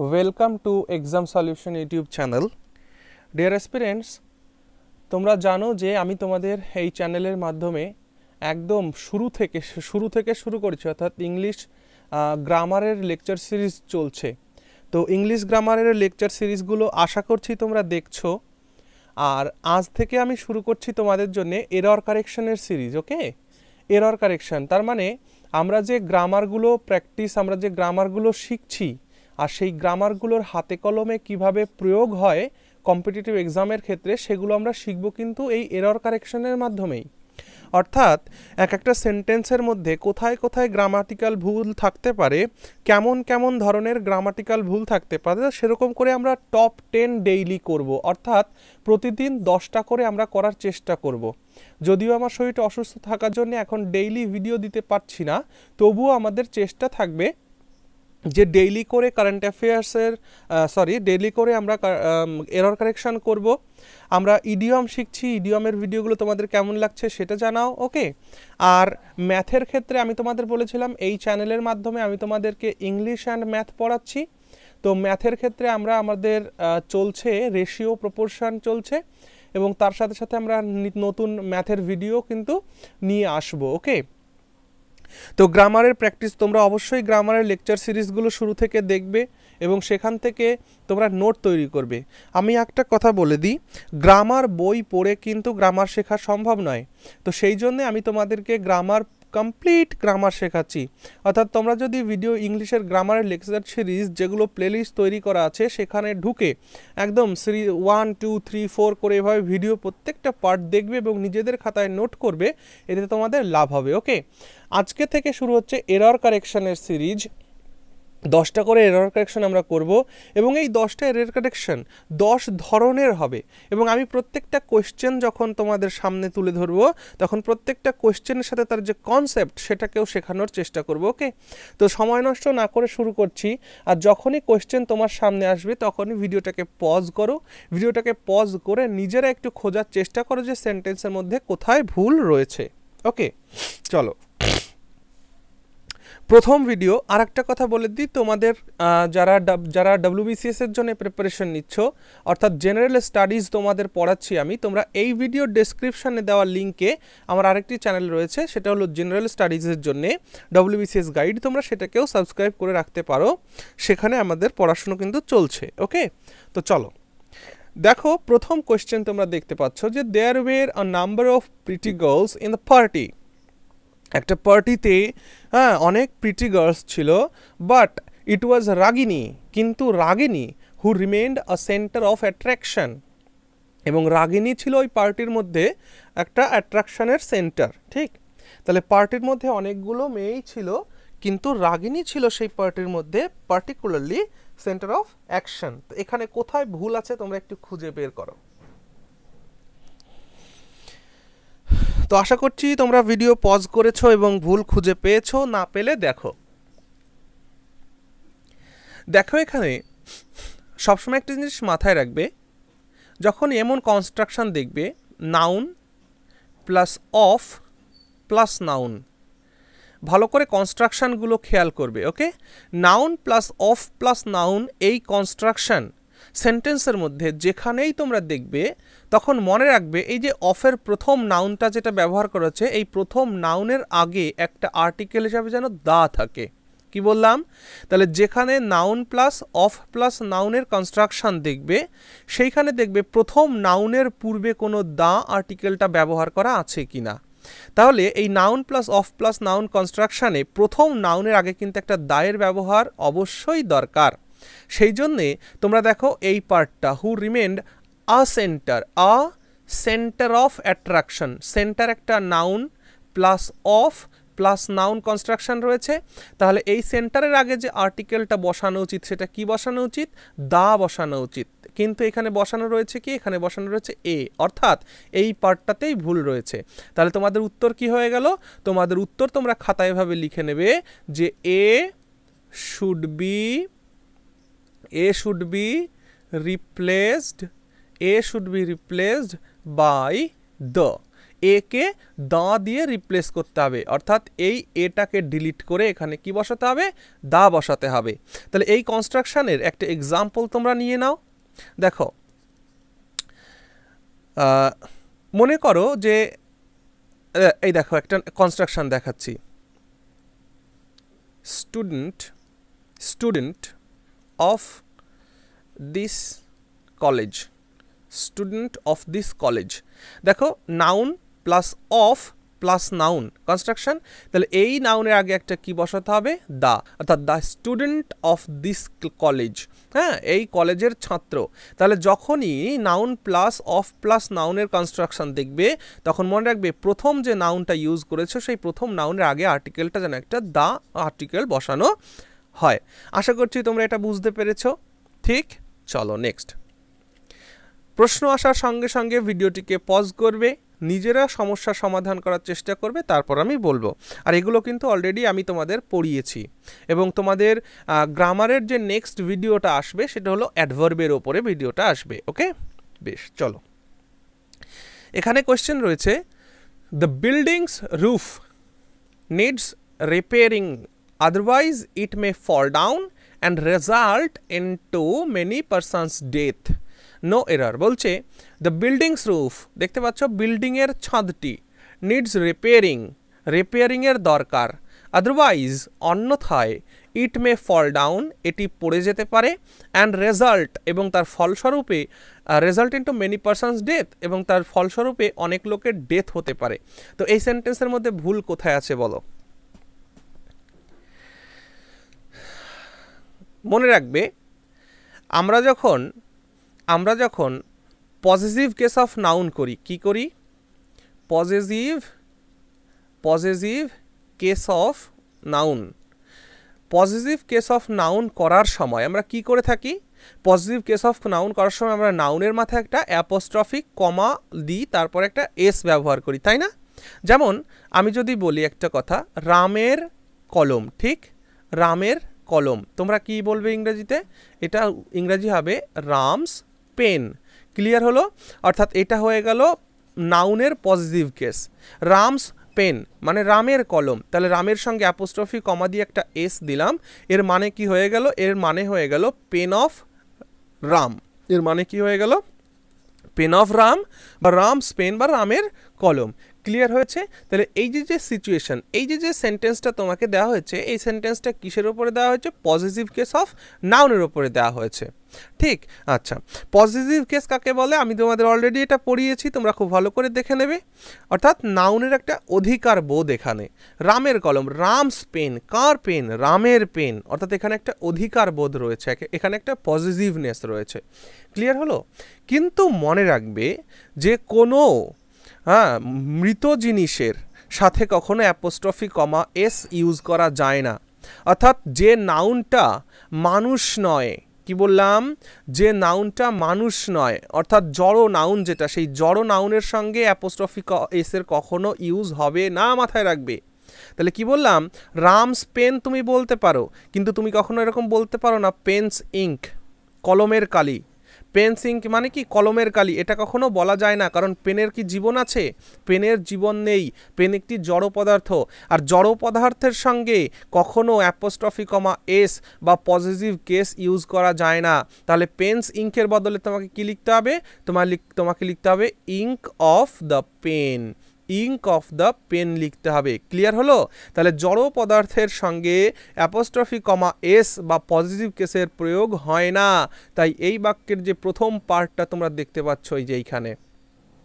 Welcome to exam solution YouTube channel dear aspirants তোমরা জানো যে আমি তোমাদের এই চ্যানেলের মাধ্যমে একদম শুরু থেকে শুরু থেকে শুরু করেছি অর্থাৎ ইংলিশ গ্রামারের লেকচার সিরিজ চলছে তো ইংলিশ গ্রামারের লেকচার সিরিজগুলো আশা করছি তোমরা দেখছো আর আজ থেকে আমি শুরু করছি তোমাদের জন্য এরর কারেকশনের সিরিজ ওকে এরর কারেকশন তার মানে আমরা যে গ্রামারগুলো প্র্যাকটিস আমরা যে গ্রামারগুলো শিখছি আর সেই গ্রামারগুলোর হাতে কলমে কিভাবে প্রয়োগ হয় কম্পিটিটিভ এক্সামের ক্ষেত্রে সেগুলো আমরা শিখব কিন্তু এই এরর কারেকশনের মাধ্যমেই অর্থাৎ এক একটা সেন্টেন্সের মধ্যে কোথায় কোথায় গ্রামাটিক্যাল ভুল থাকতে পারে কেমন কেমন ধরনের গ্রামাটিক্যাল ভুল থাকতে পারে সেরকম করে আমরা টপ টেন ডেইলি করব অর্থাৎ প্রতিদিন দশটা করে আমরা করার চেষ্টা করব। যদিও আমার শরীরটা অসুস্থ থাকার জন্য এখন ডেইলি ভিডিও দিতে পারছি না তবুও আমাদের চেষ্টা থাকবে যে ডেইলি করে কারেন্ট অ্যাফেয়ার্সের সরি ডেইলি করে আমরা এরর কারেকশান করব আমরা ইডিয়ম শিখছি ইডিয়মের ভিডিওগুলো তোমাদের কেমন লাগছে সেটা জানাও ওকে আর ম্যাথের ক্ষেত্রে আমি তোমাদের বলেছিলাম এই চ্যানেলের মাধ্যমে আমি তোমাদেরকে ইংলিশ অ্যান্ড ম্যাথ পড়াচ্ছি তো ম্যাথের ক্ষেত্রে আমরা আমাদের চলছে রেশিও প্রপোর্শন চলছে এবং তার সাথে সাথে আমরা নতুন ম্যাথের ভিডিও কিন্তু নিয়ে আসবো ওকে তো গ্রামারের প্র্যাকটিস তোমরা অবশ্যই গ্রামারের লেকচার সিরিজগুলো শুরু থেকে দেখবে এবং সেখান থেকে তোমরা নোট তৈরি করবে আমি একটা কথা বলে দিই গ্রামার বই পড়ে কিন্তু গ্রামার শেখা সম্ভব নয় তো সেই জন্যে আমি তোমাদেরকে গ্রামার কমপ্লিট গ্রামার শেখাচ্ছি অর্থাৎ তোমরা যদি ভিডিও ইংলিশের গ্রামারের লেকচার সিরিজ যেগুলো প্লেলিস্ট তৈরি করা আছে সেখানে ঢুকে একদম সিরি ওয়ান টু থ্রি ফোর করে এভাবে ভিডিও প্রত্যেকটা পার্ট দেখবে এবং নিজেদের খাতায় নোট করবে এতে তোমাদের লাভ হবে ওকে আজকে থেকে শুরু হচ্ছে এরর কারেকশানের সিরিজ দশটা করে এরর কারেকশন আমরা করব এবং এই দশটা এরর কারেকশন দশ ধরনের হবে এবং আমি প্রত্যেকটা কোয়েশ্চেন যখন তোমাদের সামনে তুলে ধরব তখন প্রত্যেকটা কোয়েশ্চেনের সাথে তার যে কনসেপ্ট সেটাকেও শেখানোর চেষ্টা করব ওকে তো সময় নষ্ট না করে শুরু করছি আর যখনই কোয়েশ্চেন তোমার সামনে আসবে তখনই ভিডিওটাকে পজ করো ভিডিওটাকে পজ করে নিজেরা একটু খোঁজার চেষ্টা করো যে সেন্টেন্সের মধ্যে কোথায় ভুল রয়েছে ওকে চলো প্রথম ভিডিও আর একটা কথা বলে দিই তোমাদের যারা যারা ডাব্লিউবিসিএস এর জন্য প্রিপারেশন নিচ্ছ অর্থাৎ জেনারেল স্টাডিজ তোমাদের পড়াচ্ছি আমি তোমরা এই ভিডিও ডেসক্রিপশানে দেওয়া লিঙ্কে আমার আরেকটি চ্যানেল রয়েছে সেটা হলো জেনারেল স্টাডিজের জন্য ডাব্লিউবিসিএস গাইড তোমরা সেটাকেও সাবস্ক্রাইব করে রাখতে পারো সেখানে আমাদের পড়াশুনো কিন্তু চলছে ওকে তো চলো দেখো প্রথম কোয়েশ্চেন তোমরা দেখতে পাচ্ছ যে there were a number of pretty girls in the party একটা পার্টিতে হ্যাঁ অনেক প্রিটি গার্লস ছিল বাট ইট ওয়াজ রাগিনী কিন্তু Ragini who remained a centre of attraction এবং রাগিনী ছিল ওই পার্টির মধ্যে একটা অ্যাট্রাকশানের সেন্টার ঠিক তাহলে পার্টির মধ্যে অনেকগুলো মেয়েই ছিল কিন্তু রাগিনী ছিল সেই পার্টির মধ্যে পার্টিকুলারলি সেন্টার অফ অ্যাকশন তো এখানে কোথায় ভুল আছে তোমরা একটু খুঁজে বের করো তো আশা করছি তোমরা ভিডিও পজ করেছো এবং ভুল খুঁজে পেয়েছো না পেলে দেখো দেখো এখানে সবসময় একটা জিনিস মাথায় রাখবে যখন এমন কনস্ট্রাকশান দেখবে noun plus of plus noun ভালো করে কনস্ট্রাকশানগুলো খেয়াল করবে okay noun plus of plus noun এই কনস্ট্রাকশান সেন্টেন্সের মধ্যে যেখানেই তোমরা দেখবে তখন মনে রাখবে এই যে অফের প্রথম নাউনটা যেটা ব্যবহার করা হচ্ছে এই প্রথম নাউনের আগে একটা আর্টিকেল হিসাবে যেন দা থাকে কি বললাম তাহলে যেখানে নাউন প্লাস অফ প্লাস নাউনের কনস্ট্রাকশান দেখবে সেইখানে দেখবে প্রথম নাউনের পূর্বে কোনো দা আর্টিকেলটা ব্যবহার করা আছে কি না তাহলে এই noun plus of plus noun কনস্ট্রাকশানে প্রথম নাউনের আগে কিন্তু একটা দায়ের ব্যবহার অবশ্যই দরকার সেই জন্যে তোমরা দেখো এই পার্টটা who remained a centre a centre of attraction centre একটা noun plus of plus noun construction রয়েছে তাহলে এই সেন্টারের আগে যে আর্টিকেলটা বসানো উচিত সেটা কি বসানো উচিত দা বসানো উচিত কিন্তু এখানে বসানো রয়েছে কি এখানে বসানো রয়েছে এ অর্থাৎ এই পার্টটাতেই ভুল রয়েছে তাহলে তোমাদের উত্তর কি হয়ে গেল তোমাদের উত্তর তোমরা খাতায়ভাবে লিখে নেবে যে a should be a should be replaced a should be replaced by the একে দা দিয়ে রিপ্লেস করতে হবে অর্থাৎ এই এটাকে ডিলিট করে এখানে কি বসাতে হবে দা বসাতে হবে তাহলে এই কনস্ট্রাকশানের একটা এক্সাম্পল তোমরা নিয়ে নাও দেখো মনে করো যে এই দেখো একটা কনস্ট্রাকশন দেখাচ্ছি student student of this college student of this college দেখো noun plus of plus noun construction তাহলে এই নাউনের আগে একটা কী বসাতে হবে দা অর্থাৎ the student of this college হ্যাঁ এই কলেজের ছাত্র তাহলে যখনই নাউন প্লাস অফ প্লাস নাউনের কনস্ট্রাকশন দেখবে তখন মনে রাখবে প্রথম যে নাউনটা ইউজ করেছো সেই প্রথম নাউনের আগে আর্টিকেলটা যেন একটা দা আর্টিকেল বসানো হয় আশা করছি তোমরা এটা বুঝতে পেরেছ ঠিক চলো নেক্সট প্রশ্ন আসার সঙ্গে সঙ্গে ভিডিওটিকে পজ করবে নিজেরা সমস্যা সমাধান করার চেষ্টা করবে তারপর আমি বলবো আর এগুলো কিন্তু অলরেডি আমি তোমাদের পড়িয়েছি এবং তোমাদের গ্রামারের যে নেক্সট ভিডিওটা আসবে সেটা হলো অ্যাডভার্বের ওপরে ভিডিওটা আসবে ওকে বেশ চলো এখানে কোয়েশ্চেন রয়েছে the building's roof needs repairing otherwise it may fall down and result into many persons death no error বলছে দ্য বিল্ডিংস রুফ দেখতে পাচ্ছ বিল্ডিংয়ের ছাদটি নিডস রিপেয়ারিং রিপেয়ারিংয়ের দরকার আদারওয়াইজ অন্যথায় ইট মে ফল ডাউন এটি পড়ে যেতে পারে অ্যান্ড রেজাল্ট এবং তার ফলস্বরূপে result into many persons death এবং তার ফলস্বরূপে অনেক লোকের ডেথ হতে পারে তো এই সেন্টেন্সের মধ্যে ভুল কোথায় আছে বলো মনে রাখবে আমরা যখন আমরা যখন পজিটিভ কেস অফ নাউন করি কি করি possessive possessive case of noun possessive case of noun করার সময় আমরা কি করে থাকি পজিটিভ কেস অফ নাউন করার সময় আমরা নাউনের মাথায় একটা অ্যাপোস্ট্রফিক কমা দিই তারপর একটা এস ব্যবহার করি তাই না যেমন আমি যদি বলি একটা কথা রামের কলম ঠিক রামের কলম তোমরা কি বলবে ইংরেজিতে এটা ইংরেজি হবে রামস পেন ক্লিয়ার হলো অর্থাৎ এটা হয়ে গেল নাউনের পজিটিভ কেস রামস পেন মানে রামের কলম তাহলে রামের সঙ্গে অ্যাপোস্ট্রফি কমা দিয়ে একটা এস দিলাম এর মানে কি হয়ে গেল এর মানে হয়ে গেল পেন অফ রাম এর মানে কি হয়ে গেল পেন অফ রাম বা রামস পেন বা রামের কলম ক্লিয়ার হয়েছে তাহলে এই যে যে সিচুয়েশান এই যে যে সেন্টেন্সটা তোমাকে দেওয়া হয়েছে এই সেন্টেন্সটা কিসের ওপরে দেওয়া হয়েছে পজিটিভ কেস অফ নাউনের ওপরে দেওয়া হয়েছে ঠিক আচ্ছা পজিটিভ কেস কাকে বলে আমি তোমাদের অলরেডি এটা পড়িয়েছি তোমরা খুব ভালো করে দেখে নেবে অর্থাৎ নাউনের একটা অধিকার বোধ এখানে রামের কলম রামস পেন কার পেন রামের পেন অর্থাৎ এখানে একটা অধিকার বোধ রয়েছে এখানে একটা পজিটিভনেস রয়েছে ক্লিয়ার হলো কিন্তু মনে রাখবে যে কোনো হ্যাঁ মৃত জিনিসের সাথে কখনো অ্যাপোস্ট্রফি কমা এস ইউজ করা যায় না অর্থাৎ যে নাউনটা মানুষ নয় কি বললাম যে নাউনটা মানুষ নয় অর্থাৎ জড়ো নাউন যেটা সেই জড়ো নাউনের সঙ্গে অ্যাপোস্ট্রফি এসের কখনো ইউজ হবে না মাথায় রাখবে তাহলে কি বললাম রামস পেন তুমি বলতে পারো কিন্তু তুমি কখনো এরকম বলতে পারো না পেন্স ইঙ্ক কলমের কালি পেন্সিং মানে কি কলমের কালি এটা কখনো বলা যায় না কারণ পেনের কি জীবন আছে পেনের জীবন নেই পেন একটি জড় পদার্থ আর জড় পদার্থের সঙ্গে কখনো অ্যাপোস্ট্রফি কমা এস বা পজিটিভ কেস ইউজ করা যায় না তাহলে পেন্স ইঙ্কের বদলে তোমাকে কি লিখতে হবে তোমার লিখ তোমাকে লিখতে হবে ink of the pen ink of the pen লিখতে হবে ক্লিয়ার হলো তাহলে জড় পদার্থের সঙ্গে অ্যাপোস্ট্রফি কমা এস বা পজিটিভ কেসের প্রয়োগ হয় না তাই এই বাক্যের যে প্রথম পার্টটা তোমরা দেখতে পাচ্ছ এই যে এইখানে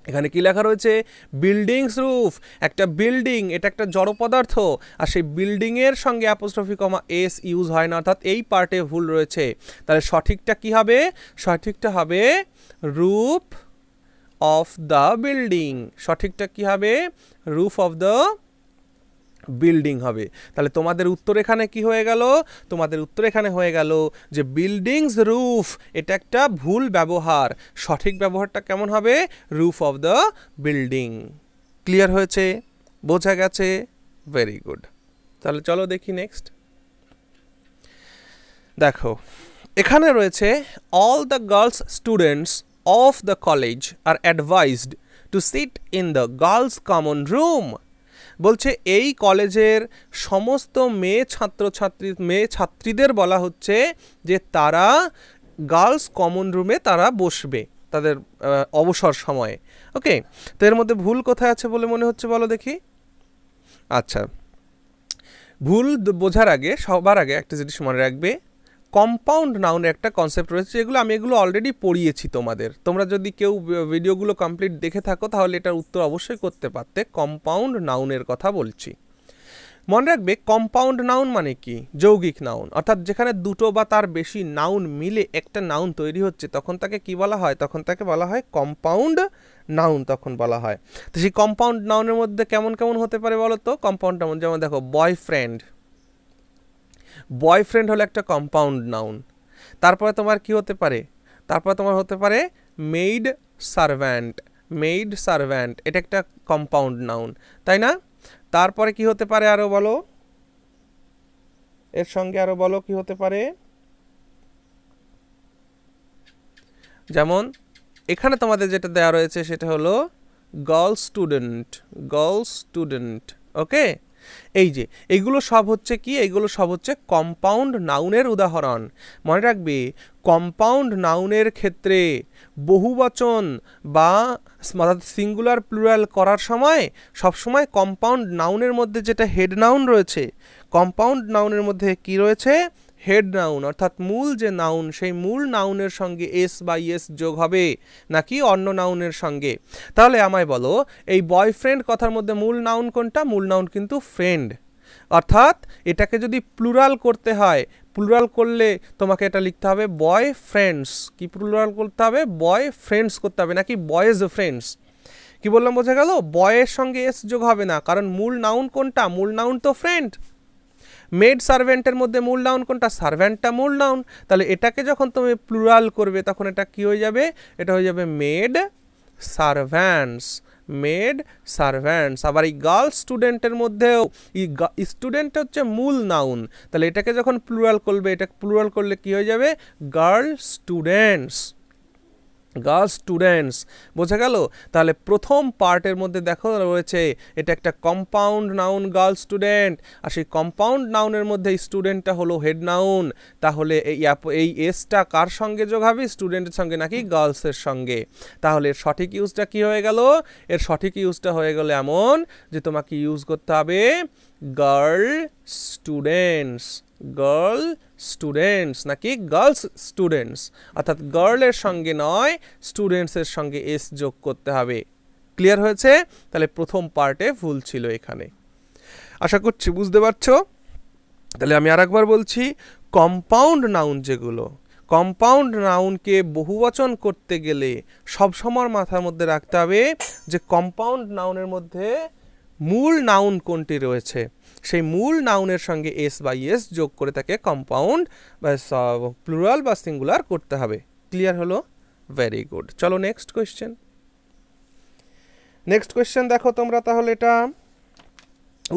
এখানে কী লেখা রয়েছে বিল্ডিংস রুফ একটা বিল্ডিং এটা একটা জড় পদার্থ আর সেই বিল্ডিংয়ের সঙ্গে অ্যাপোস্ট্রফি কমা এস ইউজ হয় না অর্থাৎ এই পার্টে ভুল রয়েছে তাহলে সঠিকটা কি হবে সঠিকটা হবে রূপ অফ দ্য বিল্ডিং সঠিকটা কি হবে রুফ অফ দ্য বিল্ডিং হবে তাহলে তোমাদের উত্তর এখানে কি হয়ে গেল তোমাদের উত্তর এখানে হয়ে গেল যে বিল্ডিংস রুফ এটা একটা ভুল ব্যবহার সঠিক ব্যবহারটা কেমন হবে roof of the building clear হয়েছে বোঝা গেছে ভেরি গুড তাহলে চলো দেখি নেক্সট দেখো এখানে রয়েছে all the girls students of the college are advised to sit in the girls common room বলছে এই কলেজের সমস্ত মেয়ে ছাত্রছাত্রী মেয়ে ছাত্রীদের বলা হচ্ছে যে তারা গার্লস কমন রুমে তারা বসবে তাদের অবসর সময়ে ওকে তো এর মধ্যে ভুল কোথায় আছে বলে মনে হচ্ছে বলো দেখি আচ্ছা ভুল বোঝার আগে সবার আগে একটা জিনিস মনে রাখবে কম্পাউন্ড নাউনের একটা কনসেপ্ট রয়েছে যেগুলো আমি এগুলো অলরেডি পড়িয়েছি তোমাদের তোমরা যদি কেউ ভিডিওগুলো কমপ্লিট দেখে থাকো তাহলে এটার উত্তর অবশ্যই করতে পারতে কম্পাউন্ড নাউনের কথা বলছি মনে রাখবে কম্পাউন্ড নাউন মানে কি যৌগিক নাউন অর্থাৎ যেখানে দুটো বা তার বেশি নাউন মিলে একটা নাউন তৈরি হচ্ছে তখন তাকে কি বলা হয় তখন তাকে বলা হয় কম্পাউন্ড নাউন তখন বলা হয় তো সেই কম্পাউন্ড নাউনের মধ্যে কেমন কেমন হতে পারে বলো তো কম্পাউন্ড নাউন যেমন দেখো বয়ফ্রেন্ড বয়ফ্রেন্ড হলো একটা কম্পাউন্ড নাউন তারপরে তোমার কি হতে পারে তারপরে তোমার হতে পারে মেইড সার্ভ্যান্ট মেইড সার্ভ্যান্ট এটা একটা কম্পাউন্ড নাউন তাই না তারপরে কি হতে পারে আরও বলো এর সঙ্গে আরও বলো কি হতে পারে যেমন এখানে তোমাদের যেটা দেওয়া রয়েছে সেটা হলো girls student girls student okay এই যে এইগুলো সব হচ্ছে কি এইগুলো সব হচ্ছে কম্পাউন্ড নাউনের উদাহরণ মনে রাখবে কম্পাউন্ড নাউনের ক্ষেত্রে বহুবচন বা অর্থাৎ সিঙ্গুলার প্লুরাল করার সময় সবসময় কম্পাউন্ড নাউনের মধ্যে যেটা হেড নাউন রয়েছে কম্পাউন্ড নাউনের মধ্যে কি রয়েছে হেড নাউন অর্থাৎ মূল যে নাউন সেই মূল নাউনের সঙ্গে এস বা ইয়েস যোগ হবে নাকি অন্য নাউনের সঙ্গে তাহলে আমায় বলো এই বয়ফ্রেন্ড কথার মধ্যে মূল নাউন কোনটা মূল নাউন কিন্তু ফ্রেন্ড অর্থাৎ এটাকে যদি প্লুরাল করতে হয় প্লুরাল করলে তোমাকে এটা লিখতে হবে বয় ফ্রেন্ডস কি প্লুরাল করতে হবে বয় ফ্রেন্ডস করতে হবে নাকি বয়েজ ফ্রেন্ডস কি বললাম বোঝা গেল বয়ের সঙ্গে এস যোগ হবে না কারণ মূল নাউন কোনটা মূল নাউন তো ফ্রেন্ড মেড সার্ভেন্টের মধ্যে মূল নাউন কোনটা সার্ভেন্টটা মূল নাউন তাহলে এটাকে যখন তুমি প্লুরাল করবে তখন এটা কি হয়ে যাবে এটা হয়ে যাবে মেড সার্ভ্যান্টস মেড সার্ভ্যান্টস আবার এই গার্লস স্টুডেন্টের মধ্যেও স্টুডেন্ট হচ্ছে মূল নাউন তাহলে এটাকে যখন প্লুরাল করবে এটা প্লুরাল করলে কি হয়ে যাবে গার্ল স্টুডেন্টস গার্লস স্টুডেন্টস বোঝা গেল তাহলে প্রথম পার্টের মধ্যে দেখো রয়েছে এটা একটা কম্পাউন্ড নাউন গার্লস স্টুডেন্ট আর সেই কম্পাউন্ড নাউনের মধ্যে স্টুডেন্টটা হলো হেড নাউন তাহলে এই এই এসটা কার সঙ্গে যোগ হবে স্টুডেন্টের সঙ্গে নাকি গার্লসের সঙ্গে তাহলে সঠিক ইউজটা কি হয়ে গেল এর সঠিক ইউজটা হয়ে গেল এমন যে তোমাকে ইউজ করতে হবে গার্ল স্টুডেন্টস গার্ল স্টুডেন্টস নাকি গার্লস স্টুডেন্টস অর্থাৎ গার্লের সঙ্গে নয় স্টুডেন্টসের সঙ্গে এস যোগ করতে হবে ক্লিয়ার হয়েছে তাহলে প্রথম পার্টে ভুল ছিল এখানে আশা করছি বুঝতে পারছো তাহলে আমি আর একবার বলছি কম্পাউন্ড নাউন যেগুলো কম্পাউন্ড নাউনকে বহুবচন করতে গেলে সবসময় মাথার মধ্যে রাখতে হবে যে কম্পাউন্ড নাউনের মধ্যে মূল নাউন কোনটি রয়েছে সেই মূল নাউনের সঙ্গে এস বা ইয়েস যোগ করে তাকে কম্পাউন্ড বা প্লুরাল বা সিঙ্গুলার করতে হবে ক্লিয়ার হলো ভেরি গুড চলো নেক্সট কোয়েশ্চেন নেক্সট কোয়েশ্চেন দেখো তোমরা তাহলে এটা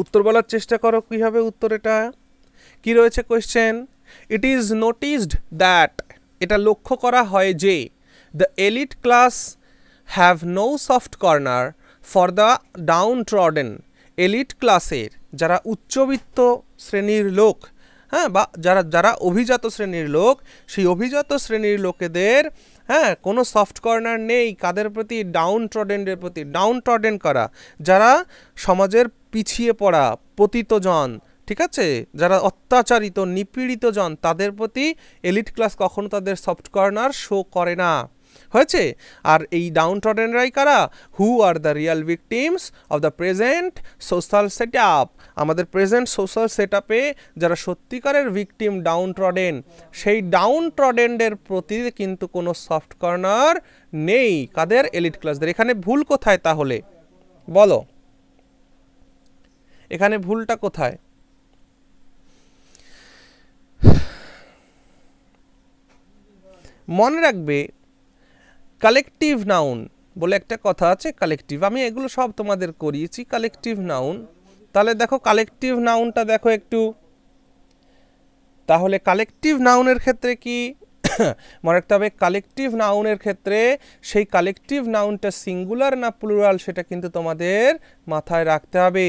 উত্তর বলার চেষ্টা করো কী হবে উত্তর এটা কী রয়েছে question it is noticed that এটা লক্ষ্য করা হয় যে the elite class have no soft corner for the downtrodden elite ক্লাসের যারা উচ্চবিত্ত শ্রেণীর লোক হ্যাঁ বা যারা যারা অভিজাত শ্রেণীর লোক সেই অভিজাত শ্রেণীর লোকেদের হ্যাঁ কোনো সফট কর্নার নেই কাদের প্রতি ডাউন ট্রডেনদের প্রতি ডাউন ট্রডেন করা যারা সমাজের পিছিয়ে পড়া পতিতজন ঠিক আছে যারা অত্যাচারিত নিপীড়িত জন তাদের প্রতি এলিট ক্লাস কখনো তাদের সফট কর্নার শো করে না হয়েছে আর এই ডাউন টটেনরাই কারা who are the real victims of the present social set আমাদের প্রেজেন্ট সোশ্যাল সেট যারা সত্যিকারের ভিকটিম ডাউন ট্রডেন সেই ডাউন ট্রডেন্ডের প্রতি কিন্তু কোনো সফট কর্নার নেই কাদের এলিট ক্লাসদের এখানে ভুল কোথায় তাহলে বলো এখানে ভুলটা কোথায় মনে রাখবে কালেকটিভ নাউন বলে একটা কথা আছে কালেকটিভ আমি এগুলো সব তোমাদের করিয়েছি কালেকটিভ নাউন তাহলে দেখো কালেকটিভ নাউনটা দেখো একটু তাহলে কালেকটিভ নাউনের ক্ষেত্রে কি মনে রাখতে হবে কালেকটিভ নাউনের ক্ষেত্রে সেই কালেকটিভ নাউনটা সিঙ্গুলার না প্লুরাল সেটা কিন্তু তোমাদের মাথায় রাখতে হবে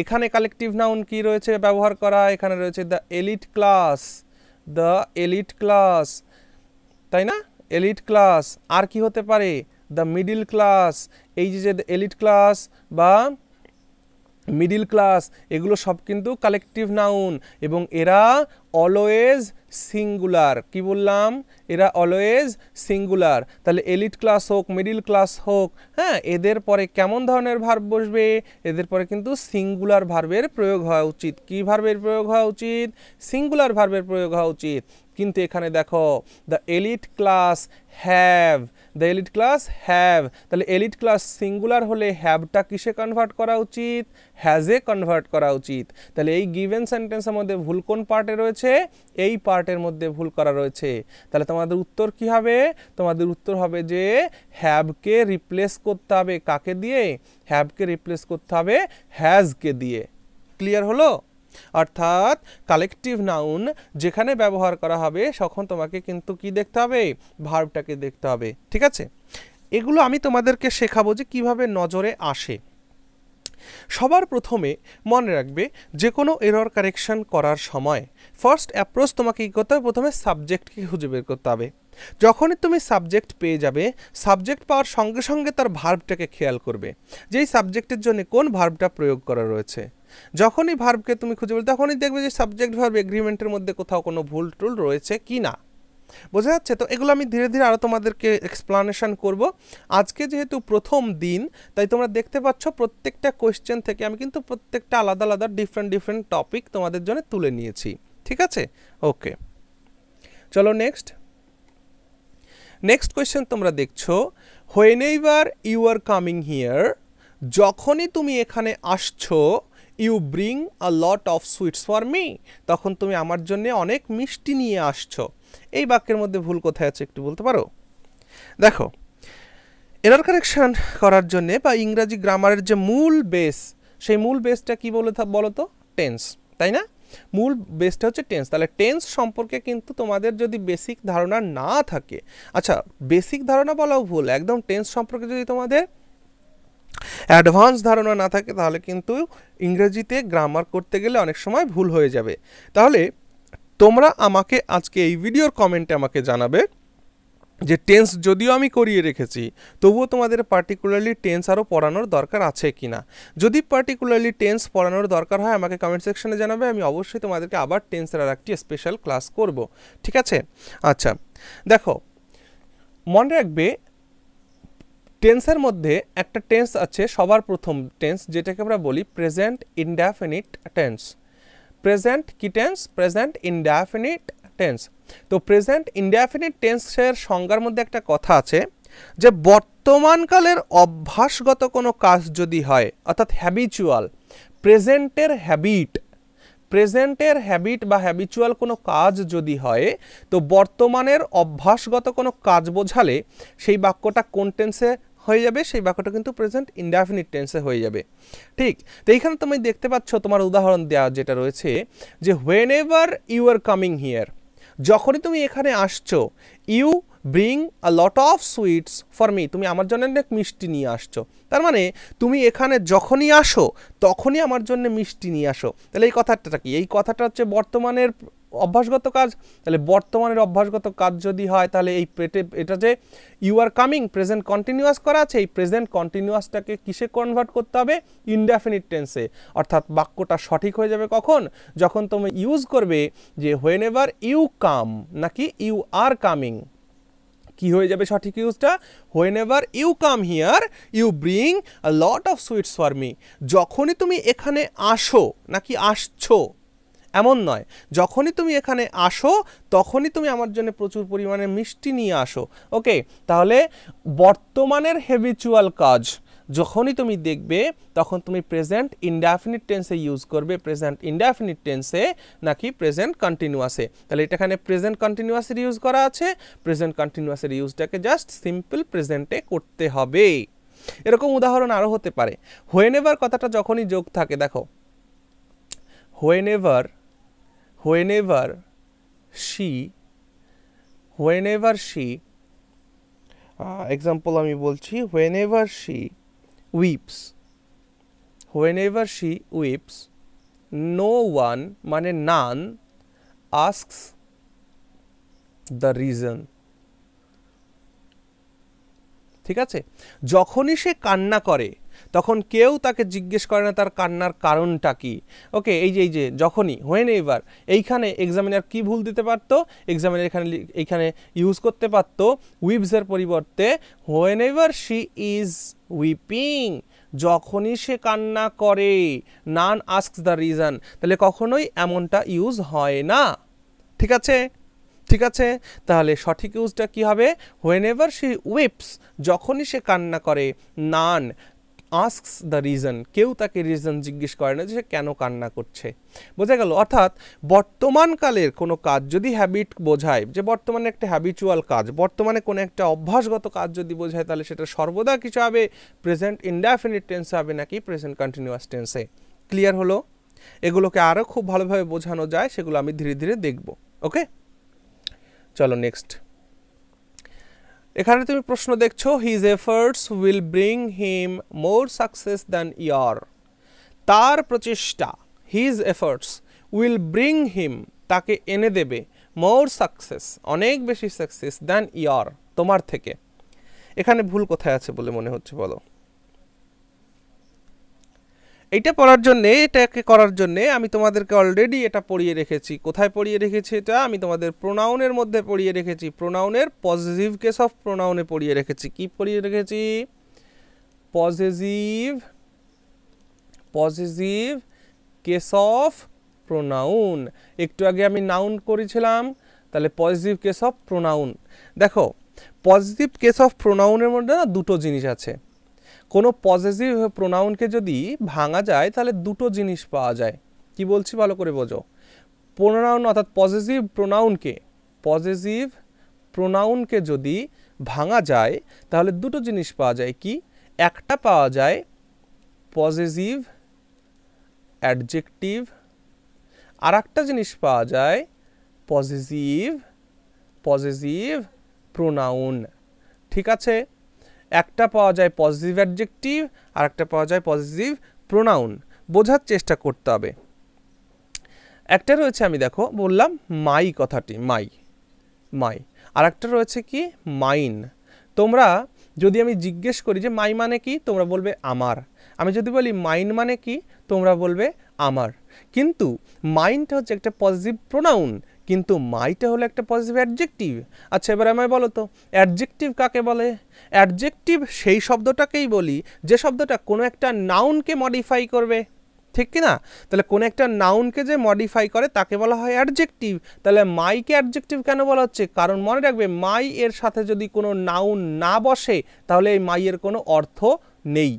এখানে কালেকটিভ নাউন কি রয়েছে ব্যবহার করা এখানে রয়েছে the elite class the elite class তাই না এলিট ক্লাস আর কি হতে পারে দ্য মিডিল ক্লাস এই যে যে এলিট ক্লাস বা মিডিল ক্লাস এগুলো সব কিন্তু কালেকটিভ নাউন এবং এরা অলওয়েজ সিঙ্গুলার কি বললাম এরা অলওয়েজ সিঙ্গুলার তাহলে এলিট ক্লাস হোক মিডিল ক্লাস হোক হ্যাঁ এদের পরে কেমন ধরনের ভার্ব বসবে এদের পরে কিন্তু সিঙ্গুলার ভার্বের প্রয়োগ হওয়া উচিত কি ভার্বের প্রয়োগ হওয়া উচিত সিঙ্গুলার ভার্বের প্রয়োগ হওয়া উচিত কিন্তু এখানে দেখো the elite class have the elite class have তাহলে এলিট ক্লাস সিঙ্গুলার হলে হ্যাভটা কিসে কনভার্ট করা উচিত হ্যাজে কনভার্ট করা উচিত তাহলে এই গিভেন সেন্টেন্সের মধ্যে ভুল কোন পার্টে রয়েছে এই পার্টের মধ্যে ভুল করা রয়েছে তাহলে তোমাদের উত্তর কি হবে তোমাদের উত্তর হবে যে হ্যাভকে রিপ্লেস করতে হবে কাকে দিয়ে হ্যাভকে রিপ্লেস করতে হবে হ্যাজকে দিয়ে ক্লিয়ার হলো অর্থাৎ কালেকটিভ নাউন যেখানে ব্যবহার করা হবে তখন তোমাকে কিন্তু কি দেখতে হবে ভার্বটাকে দেখতে হবে ঠিক আছে এগুলো আমি তোমাদেরকে শেখাবো যে কিভাবে নজরে আসে সবার প্রথমে মনে রাখবে যে কোনো এরর কারেকশন করার সময় ফার্স্ট অ্যাপ্রোচ তোমাকে কী করতে হবে প্রথমে সাবজেক্টকে খুঁজে বের করতে হবে যখনই তুমি সাবজেক্ট পেয়ে যাবে সাবজেক্ট পাওয়ার সঙ্গে সঙ্গে তার ভার্বটাকে খেয়াল করবে যেই সাবজেক্টের জন্য কোন ভার্বটা প্রয়োগ করা রয়েছে যখনই ভার্বকে তুমি খুঁজে বলবে তখনই দেখবে যে সাবজেক্ট ভার্ব এগ্রিমেন্টের মধ্যে কোথাও কোনো ভুল টুল রয়েছে কি না বোঝা যাচ্ছে তো এগুলো আমি ধীরে ধীরে আরও তোমাদেরকে এক্সপ্লানেশন করব আজকে যেহেতু প্রথম দিন তাই তোমরা দেখতে পাচ্ছ প্রত্যেকটা কোয়েশ্চেন থেকে আমি কিন্তু প্রত্যেকটা আলাদা আলাদা ডিফারেন্ট ডিফারেন্ট টপিক তোমাদের জন্য তুলে নিয়েছি ঠিক আছে ওকে চলো নেক্সট নেক্সট কোয়েশ্চেন তোমরা দেখছো when you are coming here যখনই তুমি এখানে আসছো you bring a lot of sweets for me তখন তুমি আমার জন্য অনেক মিষ্টি নিয়ে আসছো এই বাক্যের মধ্যে ভুল কোথায় আছে একটু বলতে পারো দেখো এরার কারেকশন করার জন্যে বা ইংরাজি গ্রামারের যে মূল বেস সেই মূল বেসটা কি বলে বলো তো টেন্স তাই না মূল বেসটা হচ্ছে টেন্স তাহলে টেন্স সম্পর্কে কিন্তু তোমাদের যদি বেসিক ধারণা না থাকে আচ্ছা বেসিক ধারণা বলাও ভুল একদম টেন্স সম্পর্কে যদি তোমাদের অ্যাডভান্স ধারণা না থাকে তাহলে কিন্তু ইংরেজিতে গ্রামার করতে গেলে অনেক সময় ভুল হয়ে যাবে তাহলে তোমরা আমাকে আজকে এই ভিডিওর কমেন্টে আমাকে জানাবে যে টেন্স যদিও আমি করিয়ে রেখেছি তবুও তোমাদের পার্টিকুলারলি টেন্স আরও পড়ানোর দরকার আছে কি না যদি পার্টিকুলারলি টেন্স পড়ানোর দরকার হয় আমাকে কমেন্ট সেকশনে জানাবে আমি অবশ্যই তোমাদেরকে আবার টেন্সের আর একটি স্পেশাল ক্লাস করব ঠিক আছে আচ্ছা দেখো মনে রাখবে টেন্সের মধ্যে একটা টেন্স আছে সবার প্রথম টেন্স যেটাকে আমরা বলি প্রেজেন্ট ইনডেফিনিট টেন্স প্রেজেন্ট কি টেন্স প্রেজেন্ট ইনডেফিনিট টেন্স তো প্রেজেন্ট ইনডেফিনিট টেন্সের সংজ্ঞার মধ্যে একটা কথা আছে যে বর্তমানকালের অভ্যাসগত কোনো কাজ যদি হয় অর্থাৎ হ্যাবিচুয়াল প্রেজেন্টের হ্যাবিট প্রেজেন্টের হ্যাবিট বা হ্যাবিচুয়াল কোনো কাজ যদি হয় তো বর্তমানের অভ্যাসগত কোনো কাজ বোঝালে সেই বাক্যটা কোন টেন্সে হয়ে যাবে সেই বাক্যটা কিন্তু প্রেজেন্ট ইনডেফিনিট টেন্সে হয়ে যাবে ঠিক তো এইখানে তুমি দেখতে পাচ্ছ তোমার উদাহরণ দেওয়া যেটা রয়েছে যে whenever you are coming here যখনই তুমি এখানে আসছো you bring a lot of sweets for me তুমি আমার জন্য অনেক মিষ্টি নিয়ে আসছো তার মানে তুমি এখানে যখনই আসো তখনই আমার জন্য মিষ্টি নিয়ে আসো তাহলে এই কথাটা কি এই কথাটা হচ্ছে বর্তমানের অভ্যাসগত কাজ তাহলে বর্তমানের অভ্যাসগত কাজ যদি হয় তাহলে এই পেটে এটা যে you are coming present continuous করা আছে এই প্রেজেন্ট কন্টিনিউয়াসটাকে কিসে কনভার্ট করতে হবে ইনডেফিনিট টেন্সে অর্থাৎ বাক্যটা সঠিক হয়ে যাবে কখন যখন তুমি ইউজ করবে যে হোয়েন এভার ইউ কাম নাকি ইউ আর কামিং কি হয়ে যাবে সঠিক ইউজটা whenever you come here you bring a lot of sweets for me যখনই তুমি এখানে আসো নাকি আসছো এমন নয় যখনই তুমি এখানে আসো তখনই তুমি আমার জন্য প্রচুর পরিমাণে মিষ্টি নিয়ে আসো ওকে তাহলে বর্তমানের হেভিচুয়াল কাজ যখনই তুমি দেখবে তখন তুমি প্রেজেন্ট ইনডেফিনিট টেন্সে ইউজ করবে প্রেজেন্ট ইনডেফিনিট টেন্সে নাকি প্রেজেন্ট কন্টিনিউয়াসে তাহলে এটা এখানে প্রেজেন্ট কন্টিনিউয়াসের ইউজ করা আছে প্রেজেন্ট কন্টিনিউয়াসের ইউজটাকে জাস্ট সিম্পল প্রেজেন্টে করতে হবে এরকম উদাহরণ আরও হতে পারে হোয়েনেভার কথাটা যখনই যোগ থাকে দেখো whenever whenever she whenever she এক্সাম্পল আমি বলছি whenever she weeps whenever she weeps no one মানে none asks the reason ঠিক আছে যখনই সে কান্না করে তখন কেউ তাকে জিজ্ঞেস করে না তার কান্নার কারণটা কি ওকে এই যে এই যে যখনই হোয়েন এবার এইখানে এক্সামিনার কি ভুল দিতে পারত এক্সামিনার এখানে এইখানে ইউজ করতে পারত উইপসের পরিবর্তে whenever she is weeping যখনই সে কান্না করে নান আস্ক দ্য রিজন তাহলে কখনোই এমনটা ইউজ হয় না ঠিক আছে ঠিক আছে তাহলে সঠিক ইউজটা কি হবে হোয়েন এভার শি উইপস যখনই সে কান্না করে নান আস্কস দ্য রিজন কেউ তাকে রিজন জিজ্ঞেস করে না যে সে কেন কান্না করছে বোঝা গেল অর্থাৎ বর্তমানকালের কোনো কাজ যদি হ্যাবিট বোঝায় যে বর্তমানে একটা হ্যাবিচুয়াল কাজ বর্তমানে কোনো একটা অভ্যাসগত কাজ যদি বোঝায় তাহলে সেটা সর্বদা কিছু হবে প্রেজেন্ট ইনডেফিনিট টেন্সে হবে নাকি প্রেজেন্ট কন্টিনিউয়াস টেন্সে ক্লিয়ার হলো এগুলোকে আরও খুব ভালোভাবে বোঝানো যায় সেগুলো আমি ধীরে ধীরে দেখব ওকে চলো নেক্সট এখানে তুমি প্রশ্ন দেখছো his efforts will bring him more success than year তার প্রচেষ্টা his efforts will bring him তাকে এনে দেবে মোর সাকসেস অনেক বেশি সাকসেস দ্যান ইয়ার তোমার থেকে এখানে ভুল কোথায় আছে বলে মনে হচ্ছে বলো এটা পড়ার জন্যে এটাকে করার জন্যে আমি তোমাদেরকে অলরেডি এটা পড়িয়ে রেখেছি কোথায় পড়িয়ে রেখেছি এটা আমি তোমাদের প্রোনাউনের মধ্যে পড়িয়ে রেখেছি প্রোনাউনের পজিটিভ কেস অফ প্রোনাউনে পড়িয়ে রেখেছি কি পড়িয়ে রেখেছি possessive possessive case of pronoun একটু আগে আমি নাউন করেছিলাম তাহলে পজিটিভ কেস অফ প্রোনাউন দেখো পজিটিভ কেস অফ প্রোনাউনের মধ্যে না দুটো জিনিস আছে কোনো পজিটিভ প্রোনাউনকে যদি ভাঙা যায় তাহলে দুটো জিনিস পাওয়া যায় কি বলছি ভালো করে বোঝো প্রোনাউন অর্থাৎ পজিটিভ প্রোনাউনকে পজেসিভ প্রোনাউনকে যদি ভাঙা যায় তাহলে দুটো জিনিস পাওয়া যায় কি একটা পাওয়া যায় পজেসিভ অ্যাডজেক্টিভ আর একটা জিনিস পাওয়া যায় পজিটিভ পজিটিভ প্রোনাউন ঠিক আছে একটা পাওয়া যায় পজিটিভ অ্যাডজেক্টিভ আর একটা পাওয়া যায় পজিটিভ প্রোনাউন বোঝার চেষ্টা করতে হবে একটা রয়েছে আমি দেখো বললাম মাই কথাটি মাই মাই আর একটা রয়েছে কি মাইন তোমরা যদি আমি জিজ্ঞেস করি যে মাই মানে কি তোমরা বলবে আমার আমি যদি বলি মাইন মানে কি তোমরা বলবে আমার কিন্তু মাইনটা হচ্ছে একটা পজিটিভ প্রোনাউন কিন্তু মাইটা হলো একটা পজিটিভ অ্যাডজেক্টিভ আচ্ছা এবার আমায় বলো তো অ্যাডজেক্টিভ কাকে বলে অ্যাডজেক্টিভ সেই শব্দটাকেই বলি যে শব্দটা কোনো একটা নাউনকে মডিফাই করবে ঠিক কি না তাহলে কোনো একটা নাউনকে যে মডিফাই করে তাকে বলা হয় অ্যাডজেক্টিভ তাহলে মাইকে অ্যাডজেক্টিভ কেন বলা হচ্ছে কারণ মনে রাখবে মাই এর সাথে যদি কোনো নাউন না বসে তাহলে এই মাইয়ের কোনো অর্থ নেই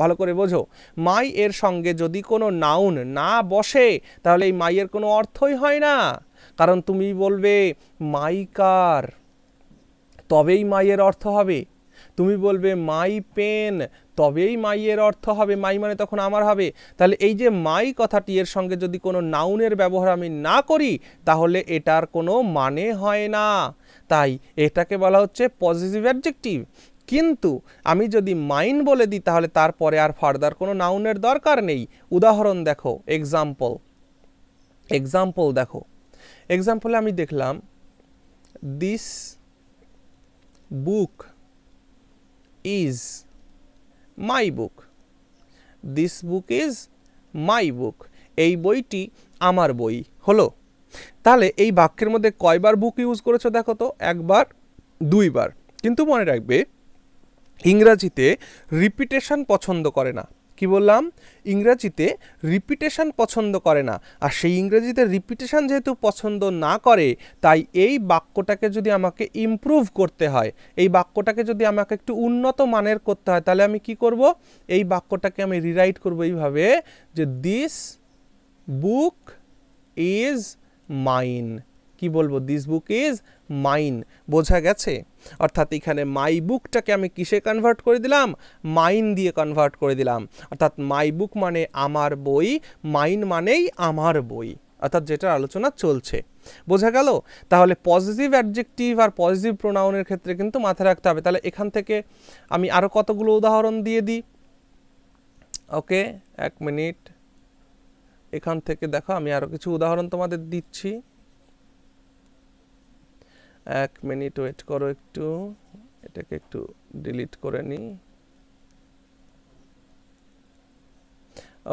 ভালো করে বোঝো মাই এর সঙ্গে যদি কোনো নাউন না বসে তাহলে এই মাইয়ের কোনো অর্থই হয় না কারণ তুমি বলবে মাইকার তবেই মাইয়ের অর্থ হবে তুমি বলবে মাই পেন তবেই মাইয়ের অর্থ হবে মাই মানে তখন আমার হবে তাহলে এই যে মাই কথাটি এর সঙ্গে যদি কোনো নাউনের ব্যবহার আমি না করি তাহলে এটার কোনো মানে হয় না তাই এটাকে বলা হচ্ছে পজিটিভ অ্যাডজেক্টিভ কিন্তু আমি যদি মাইন বলে দিই তাহলে তারপরে আর ফার্দার কোনো নাউনের দরকার নেই উদাহরণ দেখো এক্সাম্পল এক্সাম্পল দেখো এক্সাম্পলে আমি দেখলাম this book is my book this book is my book এই বইটি আমার বই হলো তাহলে এই বাক্যের মধ্যে কয়বার বুক ইউজ করেছো দেখো তো একবার দুইবার কিন্তু মনে রাখবে ইংরাজিতে রিপিটেশন পছন্দ করে না কি বললাম ইংরাজিতে রিপিটেশন পছন্দ করে না আর সেই ইংরেজিতে রিপিটেশন যেহেতু পছন্দ না করে তাই এই বাক্যটাকে যদি আমাকে ইমপ্রুভ করতে হয় এই বাক্যটাকে যদি আমাকে একটু উন্নত মানের করতে হয় তাহলে আমি কি করব এই বাক্যটাকে আমি রিরাইট করব এইভাবে যে দিস বুক ইজ মাইন কি বলবো দিস বুক ইজ মাইন বোঝা গেছে অর্থাৎ এখানে মাই বুকটাকে আমি কিসে কনভার্ট করে দিলাম মাইন দিয়ে কনভার্ট করে দিলাম অর্থাৎ মাই বুক মানে আমার বই মাইন মানেই আমার বই অর্থাৎ যেটার আলোচনা চলছে বোঝা গেল তাহলে পজিটিভ অ্যাডজেক্টিভ আর পজিটিভ প্রোনাউনের ক্ষেত্রে কিন্তু মাথায় রাখতে হবে তাহলে এখান থেকে আমি আরও কতগুলো উদাহরণ দিয়ে দিই ওকে এক মিনিট এখান থেকে দেখো আমি আরও কিছু উদাহরণ তোমাদের দিচ্ছি এক মিনিট ওয়েট করো একটু এটাকে একটু ডিলিট করে নিই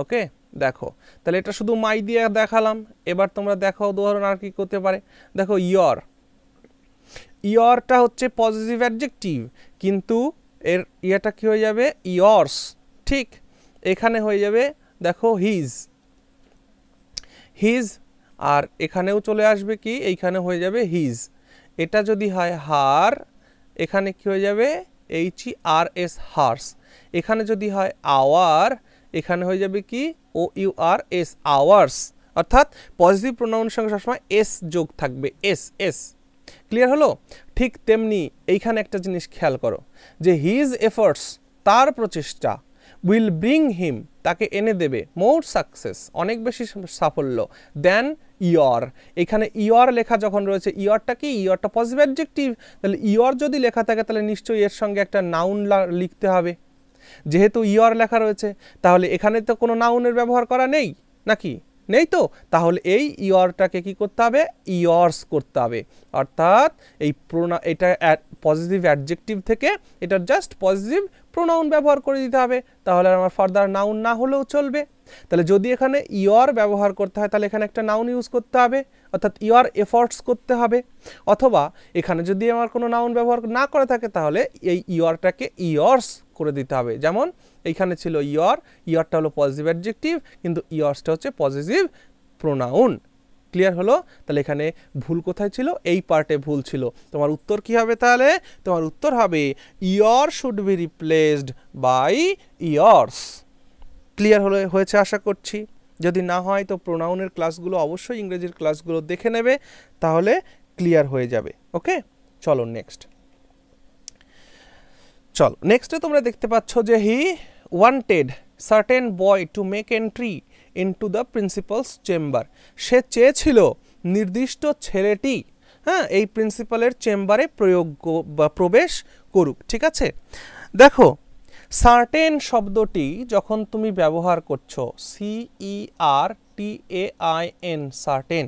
ওকে দেখো তাহলে এটা শুধু মাই দিয়ে দেখালাম এবার তোমরা দেখো উদাহরণ আর কি করতে পারে দেখো ইয়র ইয়রটা হচ্ছে পজিটিভ অ্যাডজেক্টিভ কিন্তু এর ইয়েটা কি হয়ে যাবে ইয়র্স ঠিক এখানে হয়ে যাবে দেখো হিজ হিজ আর এখানেও চলে আসবে কি এইখানে হয়ে যাবে হিজ এটা যদি হয় হার এখানে কি হয়ে যাবে H E R S hers এখানে যদি হয় আওয়ার এখানে হয়ে যাবে কি O U R S ours অর্থাৎ পজিটিভ প্রোনাউন সঙ্গে সবসময় এস যোগ থাকবে এস এস ক্লিয়ার হলো ঠিক তেমনি এইখানে একটা জিনিস খেয়াল করো যে হিজ এফর্টস তার প্রচেষ্টা উইল ব্রিং হিম তাকে এনে দেবে মোর সাকসেস অনেক বেশি সাফল্য দেন ইয়র এখানে ইয়র লেখা যখন রয়েছে ইয়রটা কি ইয়রটা পজিটিভ অ্যাডজেক্টিভ তাহলে ইয়র যদি লেখা থাকে তাহলে নিশ্চয়ই এর সঙ্গে একটা নাউন লিখতে হবে যেহেতু ইয়র লেখা রয়েছে তাহলে এখানে তো কোনো নাউনের ব্যবহার করা নেই নাকি নেই তো তাহলে এই ইয়রটাকে কি করতে হবে ইয়র্স করতে হবে অর্থাৎ এই প্রোনা এটা পজিটিভ অ্যাডজেক্টিভ থেকে এটার জাস্ট পজিটিভ প্রোনাউন ব্যবহার করে দিতে হবে তাহলে আমার ফার্দার নাউন না হলেও চলবে তাহলে যদি এখানে ইয়র ব্যবহার করতে হয় তাহলে এখানে একটা নাউন ইউজ করতে হবে অর্থাৎ ইয়র এফর্টস করতে হবে অথবা এখানে যদি আমার কোনো নাউন ব্যবহার না করে থাকে তাহলে এই ইয়রটাকে ইয়র্স করে দিতে হবে যেমন এইখানে ছিল ইয়র ইয়রটা হলো পজিটিভ অ্যাডজেক্টিভ কিন্তু ইয়র্সটা হচ্ছে পজিটিভ প্রোনাউন ক্লিয়ার হলো তাহলে এখানে ভুল কোথায় ছিল এই পার্টে ভুল ছিল তোমার উত্তর কি হবে তাহলে তোমার উত্তর হবে your should be replaced by yours clear হলে হয়েছে আশা করছি যদি না হয় তো প্রোনাউনের ক্লাসগুলো অবশ্যই ইংরেজির ক্লাসগুলো দেখে নেবে তাহলে ক্লিয়ার হয়ে যাবে ওকে চলো নেক্সট চলো নেক্সটে তোমরা দেখতে পাচ্ছ যে he wanted certain boy to make entry into the principal's chamber সে চেয়েছিল নির্দিষ্ট ছেলেটি হ্যাঁ এই প্রিন্সিপালের চেম্বারে প্রয়োগ বা প্রবেশ করুক ঠিক আছে দেখো সার্টেন শব্দটি যখন তুমি ব্যবহার করছো C E R T A I N certain